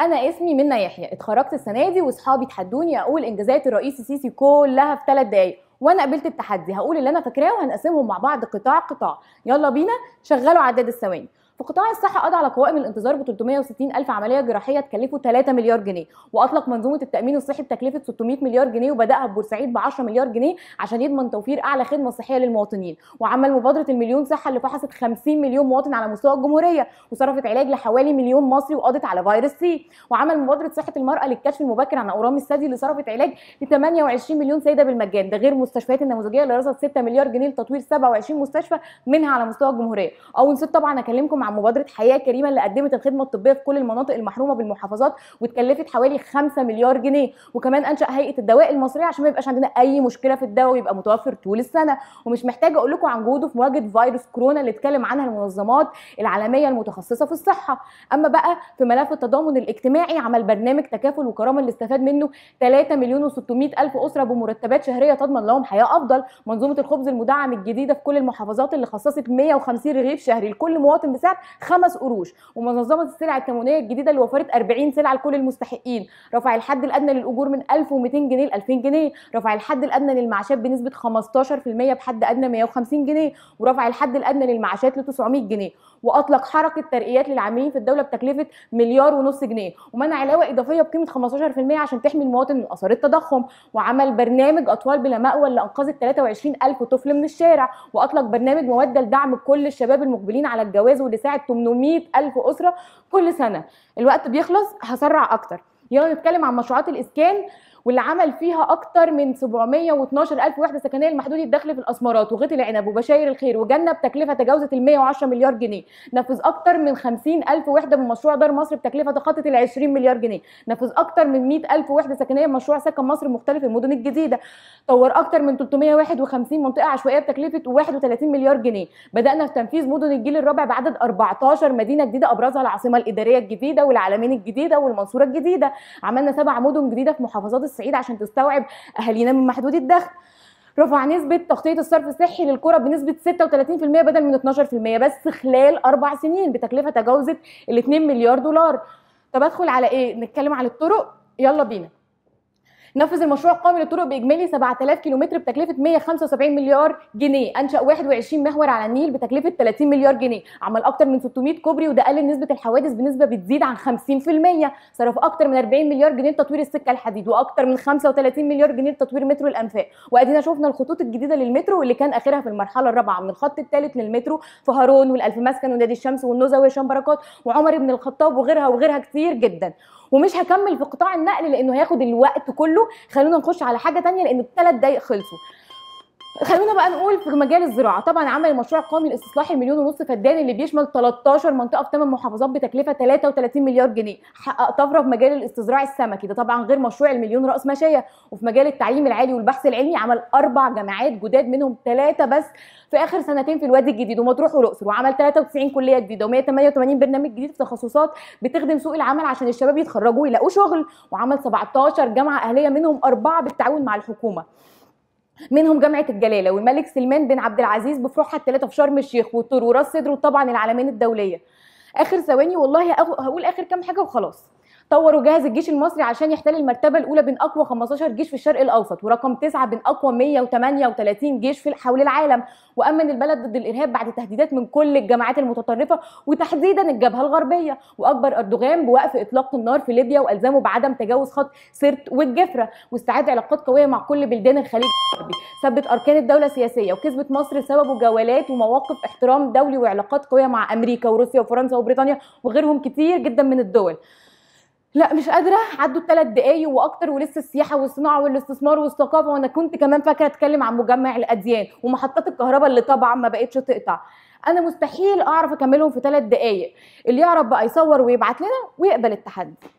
انا اسمي منى يحيى اتخرجت السنه دي واصحابي تحدوني اقول انجازات الرئيس السيسي كلها في ثلاث دقايق وانا قبلت التحدي هقول اللي انا فاكراه وهنقسمهم مع بعض قطاع قطاع يلا بينا شغلوا عداد الثواني في قطاع الصحه قضى على قوائم الانتظار ب 360 الف عمليه جراحيه تكلفه 3 مليار جنيه واطلق منظومه التامين الصحي بتكلفه 600 مليار جنيه وبداها ببورسعيد ب 10 مليار جنيه عشان يضمن توفير اعلى خدمه صحيه للمواطنين وعمل مبادره المليون صحه اللي فحصت 50 مليون مواطن على مستوى الجمهوريه وصرفت علاج لحوالي مليون مصري وقضت على فيروس سي وعمل مبادره صحه المراه للكشف المبكر عن اورام الثدي اللي صرفت علاج ل 28 مليون سيده بالمجان ده غير مستشفيات النموذجيه اللي رصدت 6 مليار جنيه لتطوير 27 مستشفى منها على مستوى الجمهوريه او نسيت طبعا اكلمكم مع مبادره حياه كريمه اللي قدمت الخدمه الطبيه في كل المناطق المحرومه بالمحافظات واتكلفت حوالي 5 مليار جنيه وكمان انشا هيئه الدواء المصريه عشان ما يبقاش عندنا اي مشكله في الدواء ويبقى متوفر طول السنه ومش محتاجه اقول لكم عن جهوده في مواجهه فيروس كورونا اللي اتكلم عنها المنظمات العالميه المتخصصه في الصحه اما بقى في ملف التضامن الاجتماعي عمل برنامج تكافل وكرامه اللي استفاد منه 3 مليون و600 الف اسره بمرتبات شهريه تضمن لهم حياه افضل منظومه الخبز المدعم الجديده في كل المحافظات اللي خصصت 150 رغيف شهري لكل مواطن بسعر خمس قروش ومنظمه السلع التموينيه الجديده اللي وفرت 40 سلعه لكل المستحقين رفع الحد الادنى للاجور من 1200 جنيه ل 2000 جنيه رفع الحد الادنى للمعاشات بنسبه 15% بحد ادنى 150 جنيه ورفع الحد الادنى للمعاشات ل 900 جنيه واطلق حركه ترقيات للعاملين في الدوله بتكلفه مليار ونص جنيه ومنع علاوه اضافيه بقيمه 15% عشان تحمي المواطن من اثار التضخم وعمل برنامج اطفال بلا مأوى اللي انقذت 23000 طفل من الشارع واطلق برنامج مواد لدعم كل الشباب المقبلين على الجواز واللي بتساعد 800 ألف أسرة كل سنة الوقت بيخلص هسرع أكتر يلا نتكلم عن مشروعات الإسكان واللي عمل فيها اكتر من 712 الف وحده سكنيه لمحدودي الدخل في الاسمرات وغيط العنب وبشاير الخير وجنه بتكلفه تجاوزت ال 110 مليار جنيه نفذ اكتر من 50 الف وحده من مشروع دار مصر بتكلفه تخطت ال 20 مليار جنيه نفذ اكتر من 100 الف وحده سكنيه من مشروع سكن مصر مختلف المدن الجديده طور اكتر من 351 منطقه عشوائيه بتكلفه 31 مليار جنيه بدانا في تنفيذ مدن الجيل الرابع بعدد 14 مدينه جديده ابرزها العاصمه الاداريه الجديده والعالمين الجديده والمنصوره الجديده عملنا سبع مدن جديده في محافظات الصعيد عشان تستوعب اهالينا من محدود الدخل رفع نسبة تغطية الصرف الصحي للكرة بنسبة 36% بدل من 12% بس خلال أربع سنين بتكلفة تجاوزت ال 2 مليار دولار. طب أدخل على إيه؟ نتكلم على الطرق؟ يلا بينا. نفذ المشروع القومي للطرق باجمالي 7000 كيلومتر بتكلفه 175 مليار جنيه انشا 21 محور على النيل بتكلفه 30 مليار جنيه عمل اكتر من 600 كوبري وده قلل نسبه الحوادث بنسبه بتزيد عن 50% صرف اكتر من 40 مليار جنيه لتطوير السكه الحديد واكتر من 35 مليار جنيه لتطوير مترو الانفاق وادينا شفنا الخطوط الجديده للمترو واللي كان اخرها في المرحله الرابعه من الخط الثالث للمترو في هارون والالف مسكن ونادي الشمس والنزوه وهشام بركات وعمر بن الخطاب وغيرها وغيرها كتير جدا ومش هكمل في قطاع النقل لانه هياخد الوقت كله خلونا نخش على حاجه ثانيه لان الثلاث دقايق خلصوا خلونا بقى نقول في مجال الزراعه طبعا عمل المشروع القومي الاستصلاحي مليون ونص فدان اللي بيشمل 13 منطقه في 8 محافظات بتكلفه 33 مليار جنيه حقق طفره في مجال الاستزراع السمكي ده طبعا غير مشروع المليون راس مشايه وفي مجال التعليم العالي والبحث العلمي عمل اربع جامعات جداد منهم ثلاثه بس في اخر سنتين في الوادي الجديد ومطروح والاقصر وعمل 93 كليه جديده و188 برنامج جديد في تخصصات بتخدم سوق العمل عشان الشباب يتخرجوا ويلاقوا شغل وعمل 17 جامعه اهليه منهم اربعه بالتعاون مع الحكومه منهم جامعه الجلاله والملك سلمان بن عبد العزيز بفروعها الثلاثه في شرم الشيخ والطور وراس سدر وطبعا العلمين الدوليه اخر ثواني والله هقول اخر كام حاجه وخلاص طوروا جهاز الجيش المصري عشان يحتل المرتبه الاولى بين اقوى 15 جيش في الشرق الاوسط ورقم 9 بين اقوى 138 جيش في حول العالم وامن البلد ضد الارهاب بعد تهديدات من كل الجماعات المتطرفه وتحديدا الجبهه الغربيه واكبر اردوغان بوقف اطلاق النار في ليبيا والزامه بعدم تجاوز خط سرت والجفره واستعاد علاقات قويه مع كل بلدان الخليج العربي ثبت اركان الدوله سياسيه وكسبت مصر سببه جولات ومواقف احترام دولي وعلاقات قويه مع امريكا وروسيا وفرنسا وبريطانيا وغيرهم كتير جدا من الدول لا مش قادره عدوا الثلاث دقايق واكتر ولسه السياحه والصناعه والاستثمار والثقافه وانا كنت كمان فاكره اتكلم عن مجمع الاديان ومحطات الكهرباء اللي طبعا ما بقتش تقطع انا مستحيل اعرف اكملهم في ثلاث دقايق اللي يعرف بقى يصور ويبعت لنا ويقبل التحدي